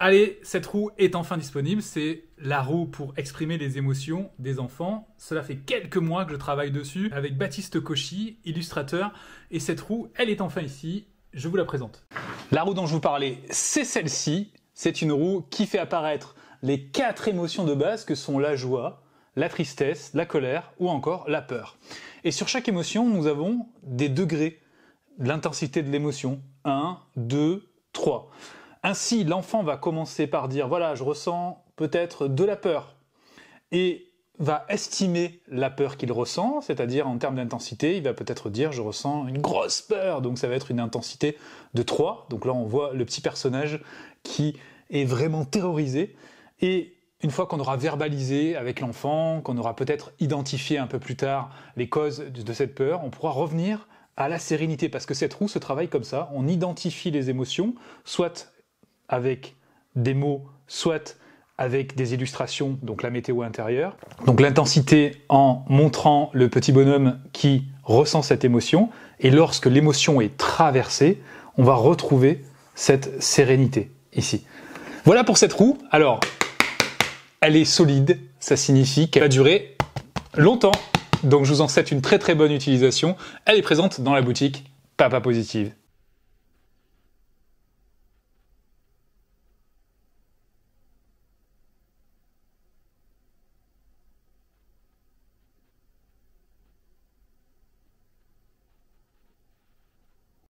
Allez, cette roue est enfin disponible. C'est la roue pour exprimer les émotions des enfants. Cela fait quelques mois que je travaille dessus avec Baptiste Cauchy, illustrateur. Et cette roue, elle est enfin ici. Je vous la présente. La roue dont je vous parlais, c'est celle-ci. C'est une roue qui fait apparaître les quatre émotions de base que sont la joie, la tristesse, la colère ou encore la peur. Et sur chaque émotion, nous avons des degrés l'intensité de l'émotion. 1, 2, 3. Ainsi, l'enfant va commencer par dire, voilà, je ressens peut-être de la peur, et va estimer la peur qu'il ressent, c'est-à-dire en termes d'intensité, il va peut-être dire je ressens une grosse peur, donc ça va être une intensité de 3, donc là on voit le petit personnage qui est vraiment terrorisé, et une fois qu'on aura verbalisé avec l'enfant, qu'on aura peut-être identifié un peu plus tard les causes de cette peur, on pourra revenir à la sérénité, parce que cette roue se travaille comme ça, on identifie les émotions, soit avec des mots, soit avec des illustrations, donc la météo intérieure. Donc l'intensité en montrant le petit bonhomme qui ressent cette émotion. Et lorsque l'émotion est traversée, on va retrouver cette sérénité ici. Voilà pour cette roue. Alors, elle est solide. Ça signifie qu'elle va durer longtemps. Donc je vous en souhaite une très très bonne utilisation. Elle est présente dans la boutique Papa Positive.